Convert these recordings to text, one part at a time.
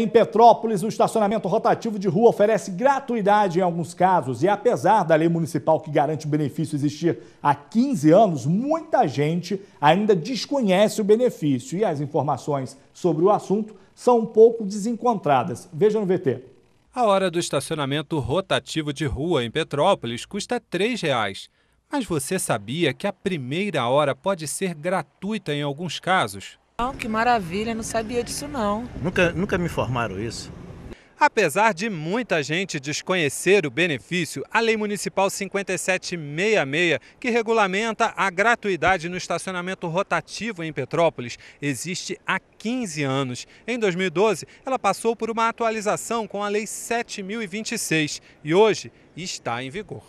Em Petrópolis, o estacionamento rotativo de rua oferece gratuidade em alguns casos e apesar da lei municipal que garante o benefício existir há 15 anos, muita gente ainda desconhece o benefício e as informações sobre o assunto são um pouco desencontradas. Veja no VT. A hora do estacionamento rotativo de rua em Petrópolis custa R$ 3,00. Mas você sabia que a primeira hora pode ser gratuita em alguns casos? que maravilha, não sabia disso não. Nunca, nunca me informaram isso. Apesar de muita gente desconhecer o benefício, a Lei Municipal 5766, que regulamenta a gratuidade no estacionamento rotativo em Petrópolis, existe há 15 anos. Em 2012, ela passou por uma atualização com a Lei 7026 e hoje está em vigor.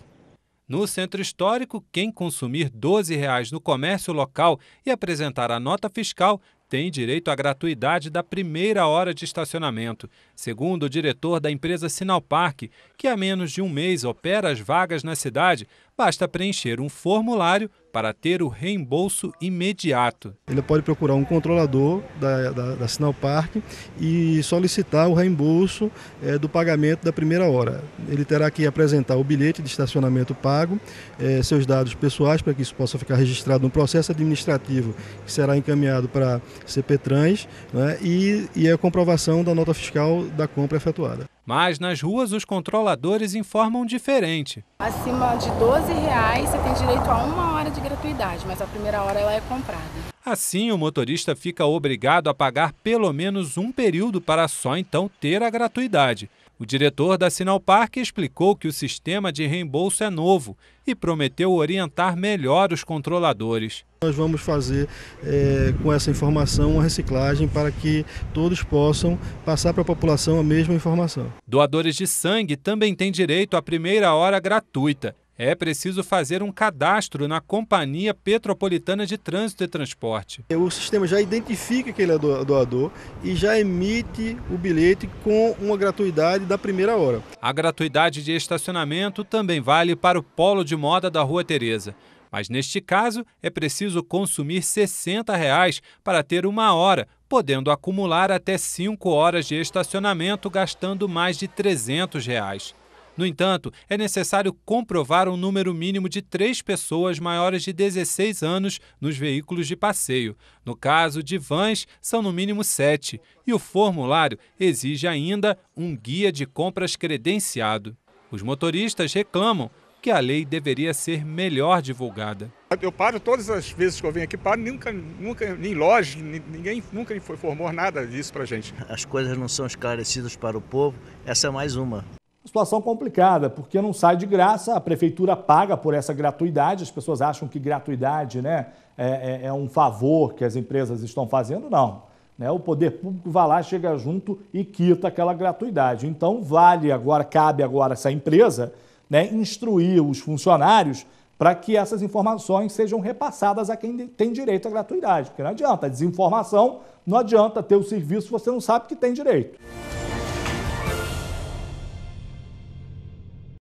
No centro histórico, quem consumir R$ 12 no comércio local e apresentar a nota fiscal tem direito à gratuidade da primeira hora de estacionamento, segundo o diretor da empresa Sinal Parque, que há menos de um mês opera as vagas na cidade, basta preencher um formulário para ter o reembolso imediato. Ele pode procurar um controlador da, da, da Sinal Parque e solicitar o reembolso é, do pagamento da primeira hora. Ele terá que apresentar o bilhete de estacionamento pago, é, seus dados pessoais para que isso possa ficar registrado no processo administrativo que será encaminhado para CP Trans né, e, e a comprovação da nota fiscal da compra efetuada. Mas nas ruas os controladores informam diferente. Acima de 12 reais você tem direito a uma hora de gratuidade, mas a primeira hora ela é comprada. Assim, o motorista fica obrigado a pagar pelo menos um período para só então ter a gratuidade. O diretor da Sinalpark explicou que o sistema de reembolso é novo e prometeu orientar melhor os controladores. Nós vamos fazer é, com essa informação uma reciclagem para que todos possam passar para a população a mesma informação. Doadores de sangue também têm direito à primeira hora gratuita é preciso fazer um cadastro na Companhia Petropolitana de Trânsito e Transporte. O sistema já identifica que ele é doador e já emite o bilhete com uma gratuidade da primeira hora. A gratuidade de estacionamento também vale para o polo de moda da Rua Tereza. Mas neste caso, é preciso consumir R$ 60 reais para ter uma hora, podendo acumular até cinco horas de estacionamento, gastando mais de R$ 300. Reais. No entanto, é necessário comprovar um número mínimo de três pessoas maiores de 16 anos nos veículos de passeio. No caso de vans, são no mínimo sete. E o formulário exige ainda um guia de compras credenciado. Os motoristas reclamam que a lei deveria ser melhor divulgada. Eu paro todas as vezes que eu venho aqui, paro, nunca, nunca nem loja, ninguém nunca informou nada disso para gente. As coisas não são esclarecidas para o povo, essa é mais uma situação complicada, porque não sai de graça, a prefeitura paga por essa gratuidade, as pessoas acham que gratuidade né, é, é, é um favor que as empresas estão fazendo, não. Né, o poder público vai lá, chega junto e quita aquela gratuidade. Então, vale agora, cabe agora essa empresa né, instruir os funcionários para que essas informações sejam repassadas a quem tem direito à gratuidade, porque não adianta, desinformação, não adianta ter o serviço se você não sabe que tem direito.